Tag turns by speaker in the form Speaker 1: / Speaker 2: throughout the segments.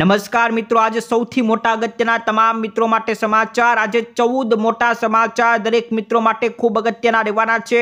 Speaker 1: નમસ્કાર મિત્રો આજે સૌથી મોટા અગત્યના તમામ મિત્રો માટે સમાચાર આજે ચૌદ મોટા સમાચાર દરેક મિત્રો માટે ખૂબ અગત્યના રહેવાના છે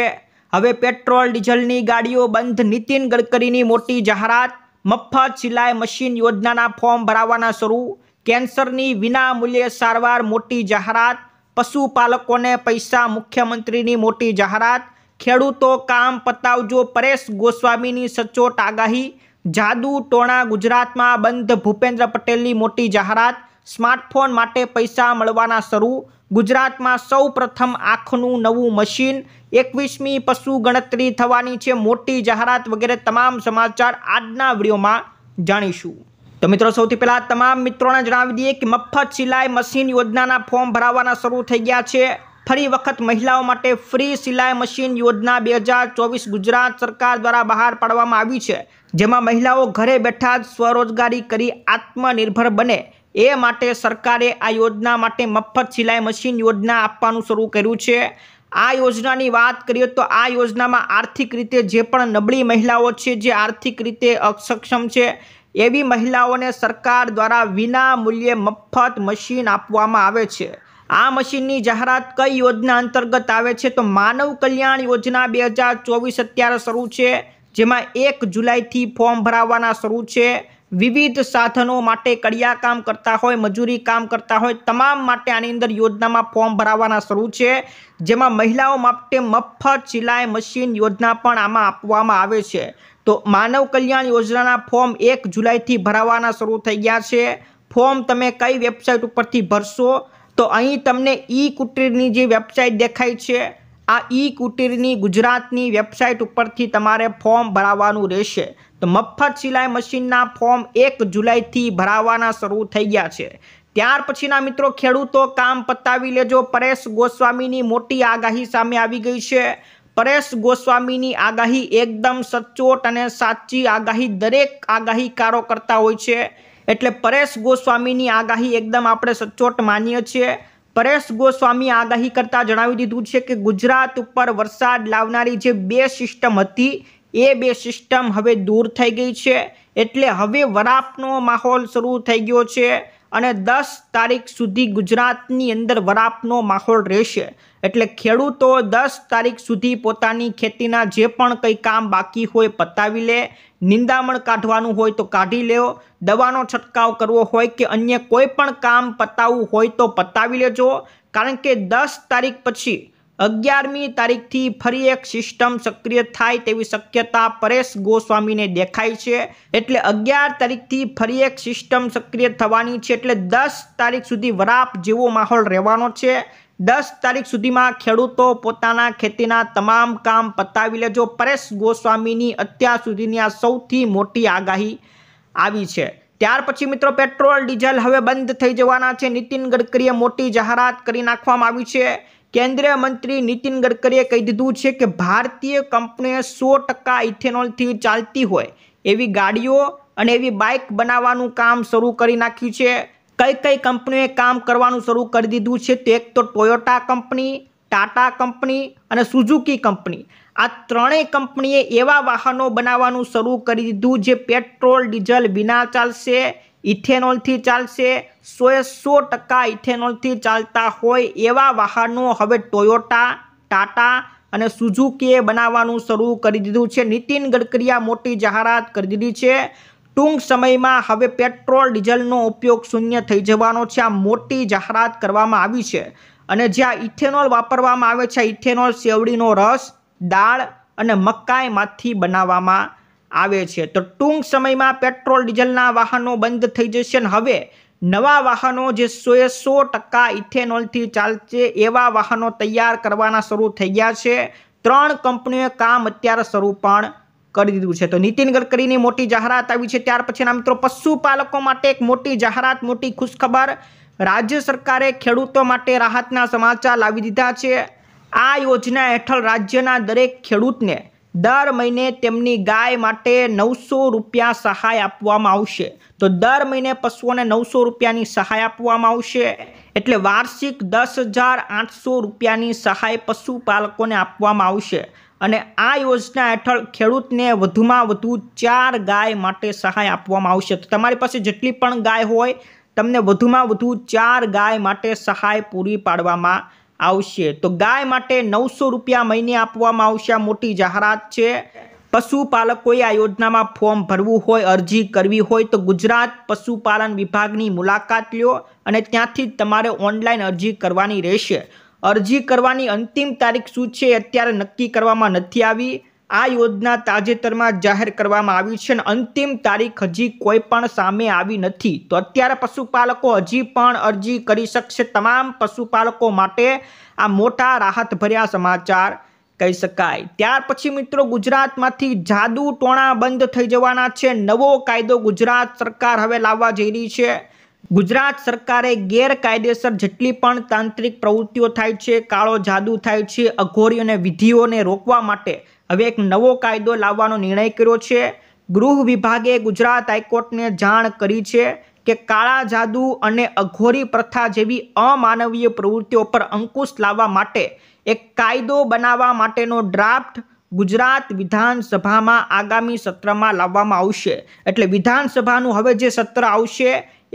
Speaker 1: હવે પેટ્રોલ ડીઝલની ગાડીઓ બંધ નીતિન ગડકરીની મોટી જાહેરાત મફત સિલાઈ મશીન યોજનાના ફોર્મ ભરાવવાના શરૂ કેન્સરની વિના મૂલ્યે સારવાર મોટી જાહેરાત પશુપાલકોને પૈસા મુખ્યમંત્રીની મોટી જાહેરાત ખેડૂતો કામ પતાવજો પરેશ ગોસ્વામીની સચોટ આગાહી જાદુ ટોણા ગુજરાતમાં બંધ ભૂપેન્દ્ર પટેલની મોટી જાહેરાત સ્માર્ટફોન માટે પૈસા મળવાના શરૂ ગુજરાતમાં સૌ પ્રથમ આંખનું નવું મશીન એકવીસમી પશુ ગણતરી થવાની છે મોટી જાહેરાત વગેરે તમામ સમાચાર આજના વિડીયોમાં જાણીશું તો મિત્રો સૌથી પહેલાં તમામ મિત્રોને જણાવી દઈએ કે મફત સિલાઈ મશીન યોજનાના ફોર્મ ભરાવાના શરૂ થઈ ગયા છે ફરી વખત મહિલાઓ માટે ફ્રી સિલાઈ મશીન યોજના બે ગુજરાત સરકાર દ્વારા બહાર પાડવામાં આવી છે જેમાં મહિલાઓ ઘરે બેઠા જ સ્વરોજગારી કરી આત્મનિર્ભર બને એ માટે સરકારે આ યોજના માટે મફત સિલાઈ મશીન યોજના આપવાનું શરૂ કર્યું છે આ યોજનાની વાત કરીએ તો આ યોજનામાં આર્થિક રીતે જે પણ નબળી મહિલાઓ છે જે આર્થિક રીતે અસક્ષમ છે એવી મહિલાઓને સરકાર દ્વારા વિના મૂલ્યે મફત મશીન આપવામાં આવે છે આ મશીનની જાહેરાત કઈ યોજના અંતર્ગત આવે છે તો માનવ કલ્યાણ યોજના બે હજાર ચોવીસ અત્યારે શરૂ છે જેમાં એક જુલાઈથી ફોર્મ ભરાવવાના શરૂ છે વિવિધ સાધનો માટે કડિયા કામ કરતા હોય મજૂરી કામ કરતા હોય તમામ માટે આની અંદર યોજનામાં ફોર્મ ભરાવવાના શરૂ છે જેમાં મહિલાઓ માટે મફત સિલાઈ મશીન યોજના પણ આમાં આપવામાં આવે છે તો માનવ કલ્યાણ યોજનાના ફોર્મ એક જુલાઈથી ભરાવાના શરૂ થઈ ગયા છે ફોર્મ તમે કઈ વેબસાઇટ ઉપરથી ભરશો તો અહીં તમને ઈ કુટીરની જે વેબસાઇટ દેખાય છે આ ઈ કુટીરની ગુજરાતની વેબસાઇટ ઉપરથી તમારે ફોર્મ ભરાવવાનું રહેશે તો મફત સિલાઈ મશીનના ફોર્મ એક જુલાઈથી ભરાવાના શરૂ થઈ ગયા છે ત્યાર પછીના મિત્રો ખેડૂતો કામ પતાવી લેજો પરેશ ગોસ્વામીની મોટી આગાહી સામે આવી ગઈ છે પરેશ ગોસ્વામીની આગાહી એકદમ સચોટ અને સાચી આગાહી દરેક આગાહીકારો કરતા હોય છે એટલે પરેશ ગોસ્વામીની આગાહી એકદમ આપણે સચોટ માનીએ છીએ પરેશ ગોસ્વામી આગાહી કરતાં જણાવી દીધું છે કે ગુજરાત ઉપર વરસાદ લાવનારી જે બે સિસ્ટમ હતી એ બે સિસ્ટમ હવે દૂર થઈ ગઈ છે એટલે હવે વરાપનો માહોલ શરૂ થઈ ગયો છે અને દસ તારીખ સુધી ગુજરાતની અંદર વરાપનો માહોલ રહેશે એટલે ખેડૂતો દસ તારીખ સુધી પોતાની ખેતીના જે પણ કંઈ કામ બાકી હોય પતાવી લે નિંદામણ કાઢવાનું હોય તો કાઢી લેવો દવાનો છંટકાવ કરવો હોય કે અન્ય કોઈ પણ કામ પતાવવું હોય તો પતાવી લેજો કારણ કે દસ તારીખ પછી અગિયારમી તારીખથી ફરી એક સિસ્ટમ સક્રિય થાય તેવી શક્યતા પરેશ ગોસ્વામીને દેખાય છે એટલે અગિયાર તારીખથી ફરી એક સિસ્ટમ સક્રિય થવાની છે એટલે દસ તારીખ સુધી વરાપ જેવો માહોલ રહેવાનો છે દસ તારીખ સુધીમાં ખેડૂતો પોતાના ખેતીના તમામ કામ પતાવી લેજો પરેશ ગોસ્વામીની અત્યાર સુધીની આ સૌથી મોટી આગાહી આવી છે ત્યાર પછી મિત્રો પેટ્રોલ ડીઝલ હવે બંધ થઈ જવાના છે નીતિન ગડકરીએ મોટી જાહેરાત કરી નાખવામાં આવી છે કેન્દ્રીય મંત્રી નીતિન ગડકરીએ કહી દીધું છે કે ભારતીય કંપનીએ સો ટકા ઇથેનોલથી ચાલતી હોય એવી ગાડીઓ અને એવી બાઇક બનાવવાનું કામ શરૂ કરી નાખ્યું છે કઈ કઈ કંપનીઓએ કામ કરવાનું શરૂ કરી દીધું છે તો એક તો ટોયોટા કંપની ટાટા કંપની અને સુઝુકી કંપની આ ત્રણેય કંપનીએ એવા વાહનો બનાવવાનું શરૂ કરી દીધું જે પેટ્રોલ ડીઝલ વિના ચાલશે ઇથેનોલથી ચાલશે સોએ સો ટકા ઇથેનોલથી ચાલતા હોય એવા વાહનો હવે ટોયોટા ટાટા અને સુઝુકીએ બનાવવાનું શરૂ કરી દીધું છે નીતિન ગડકરીએ મોટી જાહેરાત કરી દીધી છે ટૂંક સમયમાં હવે પેટ્રોલ ડીઝલનો ઉપયોગ શૂન્ય થઈ જવાનો છે આ મોટી જાહેરાત કરવામાં આવી છે અને જ્યાં ઇથેનોલ વાપરવામાં આવે છે ઇથેનોલ સેવડીનો રસ દાળ અને મકાઈમાંથી બનાવવામાં આવે છે તો ટૂંક સમયમાં પેટ્રોલ ડીઝલના વાહનો બંધ થઈ જશે અને હવે નવા વાહનો જે સોએ સો ટકા ઇથેનોલથી ચાલશે એવા વાહનો તૈયાર કરવાના શરૂ થઈ ગયા છે ત્રણ કંપનીઓએ કામ અત્યારે શરૂ પણ કરી દીધું છે તો નીતિન ગડકરીની મોટી જાહેરાત આવી છે ત્યાર પછીના મિત્રો પશુપાલકો માટે એક મોટી જાહેરાત મોટી ખુશખબર રાજ્ય સરકારે ખેડૂતો માટે રાહતના સમાચાર લાવી દીધા છે આ યોજના હેઠળ રાજ્યના દરેક ખેડૂતને દર મહિને તેમની ગાય માટે નવસો રૂપિયા સહાય આપવામાં આવશે તો દર મહિને પશુઓને નવસો રૂપિયાની સહાય આપવામાં આવશે એટલે વાર્ષિક દસ હજાર આઠસો રૂપિયાની સહાય પશુપાલકોને આપવામાં આવશે અને આ યોજના હેઠળ ખેડૂતને વધુમાં વધુ ચાર ગાય માટે સહાય આપવામાં આવશે તો તમારી પાસે જેટલી પણ ગાય હોય તમને વધુમાં વધુ ચાર ગાય માટે સહાય પૂરી પાડવામાં આવશે તો ગાય માટે નવસો રૂપિયા મહિને આપવામાં આવશે આ મોટી જાહેરાત છે પશુપાલકોએ આ યોજનામાં ફોર્મ ભરવું હોય અરજી કરવી હોય તો ગુજરાત પશુપાલન વિભાગની મુલાકાત લ્યો અને ત્યાંથી તમારે ઓનલાઈન અરજી કરવાની રહેશે અરજી કરવાની અંતિમ તારીખ શું છે અત્યારે નક્કી કરવામાં નથી આવી આ યોજના તાજેતરમાં જાહેર કરવામાં આવી છે અને અંતિમ તારીખ હજી કોઈ પણ સામે આવી નથી તો અત્યારે પશુપાલકો હજી પણ અરજી કરી શકશે તમામ પશુપાલકો માટે આ મોટા રાહતભર્યા સમાચાર કહી શકાય ત્યાર પછી મિત્રો ગુજરાતમાંથી જાદુ ટોણા બંધ થઈ જવાના છે નવો કાયદો ગુજરાત સરકાર હવે લાવવા જઈ રહી છે ગુજરાત સરકારે ગેરકાયદેસર જેટલી પણ તાંત્રિક પ્રવૃત્તિઓ થાય છે કાળો જાદુ થાય છે અઘોરી અને વિધિઓને રોકવા માટે હવે એક નવો કાયદો લાવવાનો નિર્ણય કર્યો છે ગૃહ વિભાગે ગુજરાત હાઈકોર્ટને જાણ કરી છે કે કાળા જાદુ અને અઘોરી પ્રથા જેવી અમાનવીય પ્રવૃત્તિઓ પર અંકુશ લાવવા માટે એક કાયદો બનાવવા માટેનો ડ્રાફ્ટ ગુજરાત વિધાનસભામાં આગામી સત્રમાં લાવવામાં આવશે એટલે વિધાનસભાનું હવે જે સત્ર આવશે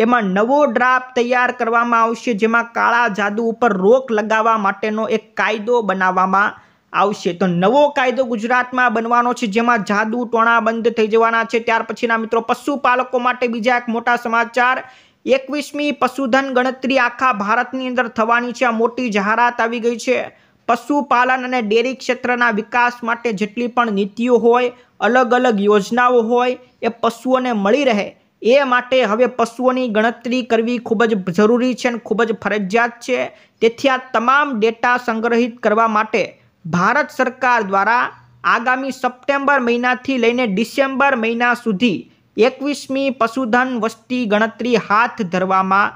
Speaker 1: એમાં નવો ડ્રાફ્ટ તૈયાર કરવામાં આવશે જેમાં કાળા જાદુ ઉપર રોક લગાવવા માટેનો એક કાયદો બનાવવામાં આવશે તો નવો કાયદો ગુજરાતમાં બનવાનો છે જેમાં જાદુ ટોણા બંધ થઈ જવાના છે ત્યાર પછીના મિત્રો પશુપાલકો માટે બીજા એક મોટા સમાચાર એકવીસમી પશુધન ગણતરી આખા ભારતની અંદર થવાની છે આ મોટી જાહેરાત આવી ગઈ છે પશુપાલન અને ડેરી ક્ષેત્રના વિકાસ માટે જેટલી પણ નીતિઓ હોય અલગ અલગ યોજનાઓ હોય એ પશુઓને મળી રહે એ માટે હવે પશુઓની ગણતરી કરવી ખૂબ જ જરૂરી છે અને ખૂબ જ ફરજિયાત છે તેથી આ તમામ ડેટા સંગ્રહિત કરવા માટે ભારત સરકાર દ્વારા આગામી સપ્ટેમ્બર મહિનાથી લઈને ડિસેમ્બર મહિના સુધી એકવીસમી પશુધન વસ્તી ગણતરી હાથ ધરવામાં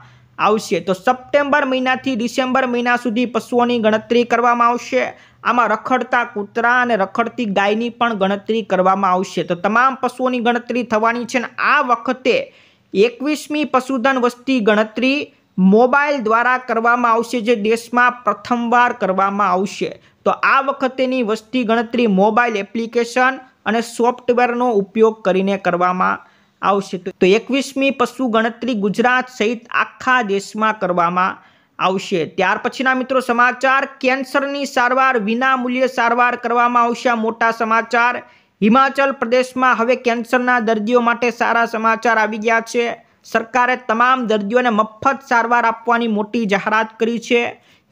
Speaker 1: આવશે તો સપ્ટેમ્બર મહિનાથી ડિસેમ્બર મહિના સુધી પશુઓની ગણતરી કરવામાં આવશે આમાં રખડતા કૂતરા અને રખડતી ગાયની પણ ગણતરી કરવામાં આવશે તો તમામ પશુઓની ગણતરી થવાની છે અને આ વખતે એકવીસમી પશુધન વસ્તી ગણતરી મોબાઈલ દ્વારા કરવામાં આવશે જે દેશમાં પ્રથમવાર કરવામાં આવશે તો આ વખતેની વસ્તી ગણતરી મોબાઈલ એપ્લિકેશન અને સોફ્ટવેરનો ઉપયોગ કરીને કરવામાં આવશે તો એકવીસમી પશુ ગણતરી ગુજરાત સહિત આખા દેશમાં કરવામાં આવશે ત્યાર પછીના મિત્રો સમાચાર કેન્સરની સારવાર વિનામૂલ્યે સારવાર કરવામાં આવશે મોટા સમાચાર હિમાચલ પ્રદેશમાં હવે કેન્સરના દર્દીઓ માટે સારા સમાચાર આવી ગયા છે સરકારે તમામ દર્દીઓને મફત સારવાર આપવાની મોટી જાહેરાત કરી છે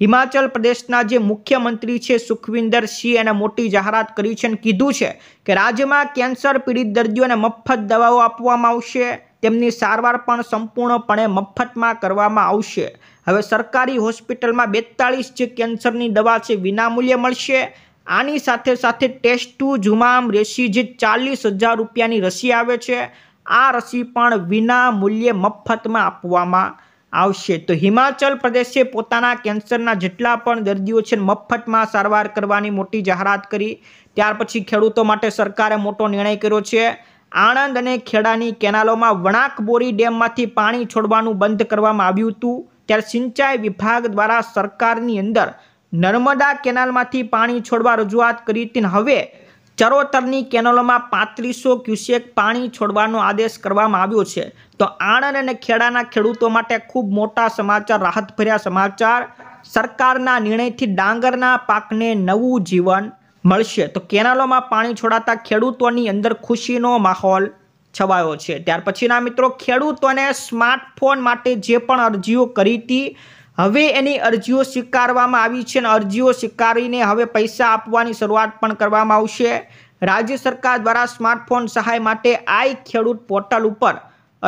Speaker 1: હિમાચલ પ્રદેશના જે મુખ્યમંત્રી છે સુખવિંદર સિંહ એને મોટી જાહેરાત કરી છે અને કીધું છે કે રાજ્યમાં કેન્સર પીડિત દર્દીઓને મફત દવાઓ આપવામાં આવશે તેમની સારવાર પણ સંપૂર્ણપણે મફતમાં કરવામાં આવશે હવે સરકારી હોસ્પિટલમાં બેતાળીસ જે કેન્સરની દવા છે વિનામૂલ્યે મળશે આની સાથે સાથે ટેસ્ટ ટુ જુમામ રેસી જે ચાલીસ હજાર રૂપિયાની રસી આવે છે આ રસી પણ વિના મૂલ્યે મફતમાં આપવામાં આવશે તો હિમાચલ પ્રદેશે પોતાના કેન્સરના જેટલા પણ દર્દીઓ છે મફતમાં સારવાર કરવાની મોટી જાહેરાત કરી ત્યાર પછી ખેડૂતો માટે સરકારે મોટો નિર્ણય કર્યો છે આણંદ અને ખેડાની કેનાલોમાં વણાક બોરી ડેમમાંથી પાણી છોડવાનું બંધ કરવામાં આવ્યું હતું ત્યારે સિંચાઈ વિભાગ દ્વારા સરકારની અંદર નર્મદા કેનાલમાંથી પાણી છોડવા રજૂઆત કરી હતી હવે ચરોતરની કેનાલોમાં પાંત્રીસો ક્યુસેક પાણી છોડવાનો આદેશ કરવામાં આવ્યો છે તો આણંદ અને ખેડાના ખેડૂતો માટે ખૂબ મોટા સમાચાર રાહતભર્યા સમાચાર સરકારના નિર્ણયથી ડાંગરના પાકને નવું જીવન મળશે તો કેનાલોમાં પાણી છોડાતા ખેડૂતોની અંદર ખુશીનો માહોલ છવાયો છે ત્યાર પછીના મિત્રો ખેડૂતોને સ્માર્ટફોન માટે જે પણ અરજીઓ કરી હતી હવે એની અરજીઓ સ્વીકારવામાં આવી છે અને અરજીઓ સ્વીકારીને હવે પૈસા આપવાની શરૂઆત પણ કરવામાં આવશે રાજ્ય સરકાર દ્વારા સ્માર્ટફોન સહાય માટે આઈ ખેડૂત પોર્ટલ ઉપર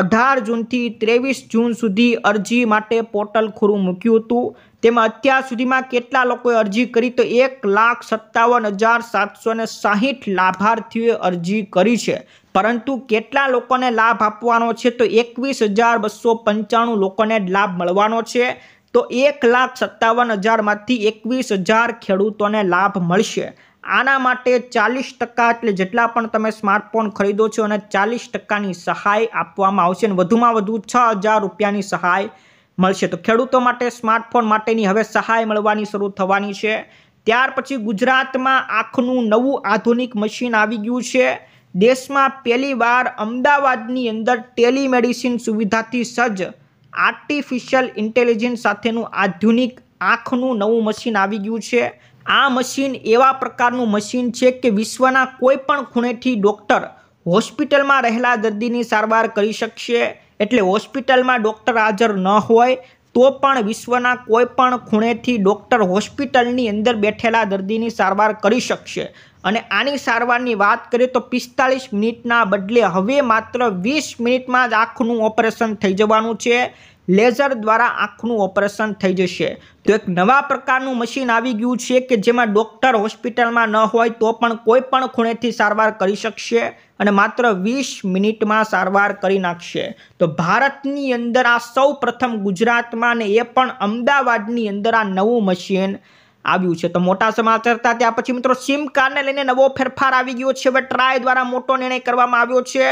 Speaker 1: અઢાર જૂનથી ત્રેવીસ જૂન સુધી અરજી માટે પોર્ટલ ખુલ્લું મૂક્યું હતું તેમાં અત્યાર સુધીમાં કેટલા લોકોએ અરજી કરી તો એક લાખ સત્તાવન હજાર સાતસો ને સાહીઠ લાભાર્થીઓએ અરજી કરી છે પરંતુ કેટલા લોકોને લાભ આપવાનો છે તો એકવીસ હજાર બસો પંચાણું લોકોને લાભ મળવાનો છે તો એક લાખ સત્તાવન હજારમાંથી એકવીસ હજાર ખેડૂતોને લાભ મળશે આના માટે ચાલીસ ટકા એટલે જેટલા પણ તમે સ્માર્ટફોન ખરીદો છો અને ચાલીસ ટકાની સહાય આપવામાં આવશે અને વધુમાં વધુ છ હજાર રૂપિયાની સહાય મળશે તો ખેડૂતો માટે સ્માર્ટફોન માટેની હવે સહાય મળવાની શરૂ થવાની છે ત્યાર પછી ગુજરાતમાં આંખનું નવું આધુનિક મશીન આવી ગયું છે દેશમાં પહેલીવાર અમદાવાદની અંદર ટેલિમેડિસિન સુવિધાથી સજ્જ આર્ટિફિશિયલ ઇન્ટેલિજન્સ સાથેનું આધુનિક આંખનું નવું મશીન આવી ગયું છે આ મશીન એવા પ્રકારનું મશીન છે કે વિશ્વના કોઈપણ ખૂણેથી ડૉક્ટર હોસ્પિટલમાં રહેલા દર્દીની સારવાર કરી શકશે એટલે હોસ્પિટલમાં ડૉક્ટર હાજર ન હોય તો પણ વિશ્વના કોઈપણ ખૂણેથી ડૉક્ટર હોસ્પિટલની અંદર બેઠેલા દર્દીની સારવાર કરી શકશે અને આની સારવારની વાત કરીએ તો પિસ્તાળીસ મિનિટના બદલે હવે માત્ર વીસ મિનિટમાં જ આંખનું ઓપરેશન થઈ જવાનું છે લેઝર દ્વારા આંખનું ઓપરેશન થઈ જશે તો એક નવા પ્રકારનું મશીન આવી ગયું છે કે જેમાં ડૉક્ટર હોસ્પિટલમાં ન હોય તો પણ કોઈ પણ ખૂણેથી સારવાર કરી શકશે અને માત્ર વીસ મિનિટમાં સારવાર કરી નાખશે તો ભારતની અંદર આ સૌ પ્રથમ ગુજરાતમાં ને એ પણ અમદાવાદની અંદર આ નવું મશીન આવ્યું છે તો મોટા સમાચાર હતા ત્યાં પછી મિત્રો સિમ કાર્ડને લઈને નવો ફેરફાર આવી ગયો છે હવે ટ્રાય દ્વારા મોટો નિર્ણય કરવામાં આવ્યો છે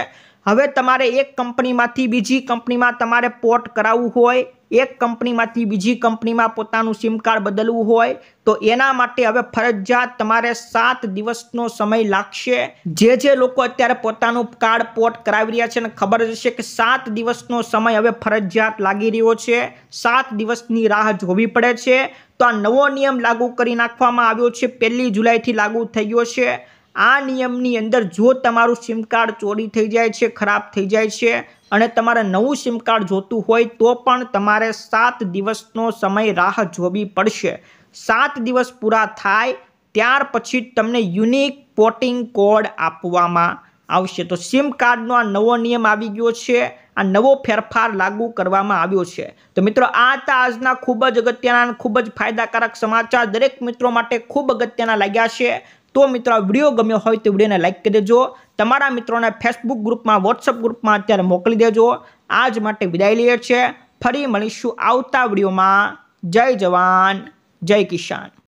Speaker 1: હવે તમારે એક કંપનીમાંથી બીજી કંપનીમાં તમારે પોર્ટ કરાવવું હોય એક કંપનીમાંથી બીજી કંપનીમાં પોતાનું સિમ કાર્ડ બદલવું હોય તો એના માટે હવે ફરજિયાત તમારે સાત દિવસનો સમય લાગશે જે જે લોકો અત્યારે પોતાનું કાર્ડ પોર્ટ કરાવી રહ્યા છે ને ખબર જશે કે સાત દિવસનો સમય હવે ફરજિયાત લાગી રહ્યો છે સાત દિવસની રાહ જોવી પડે છે તો આ નવો નિયમ લાગુ કરી નાખવામાં આવ્યો છે પહેલી જુલાઈથી લાગુ થઈ ગયો છે આ નિયમની અંદર જો તમારું સિમ કાર્ડ ચોરી થઈ જાય છે ખરાબ થઈ જાય છે અને તમારે નવું સિમ કાર્ડ જોતું હોય તો પણ તમારે સાત દિવસનો સમય રાહ જોવી પડશે સાત દિવસ પૂરા થાય ત્યાર પછી તમને યુનિક પોર્ટિંગ કોડ આપવામાં આવશે તો સિમ કાર્ડનો આ નવો નિયમ આવી ગયો છે આ નવો ફેરફાર લાગુ કરવામાં આવ્યો છે તો મિત્રો આ હતા આજના ખૂબ જ અગત્યના ખૂબ જ ફાયદાકારક સમાચાર દરેક મિત્રો માટે ખૂબ અગત્યના લાગ્યા છે તો મિત્રો વિડીયો ગમ્યો હોય તો વિડીયોને લાઇક કરી દેજો તમારા મિત્રોને ફેસબુક ગ્રુપમાં વોટ્સઅપ ગ્રુપમાં અત્યારે મોકલી દેજો આજ માટે વિદાય લઈએ છીએ ફરી મળીશું આવતા વિડીયોમાં જય જવાન જય કિસાન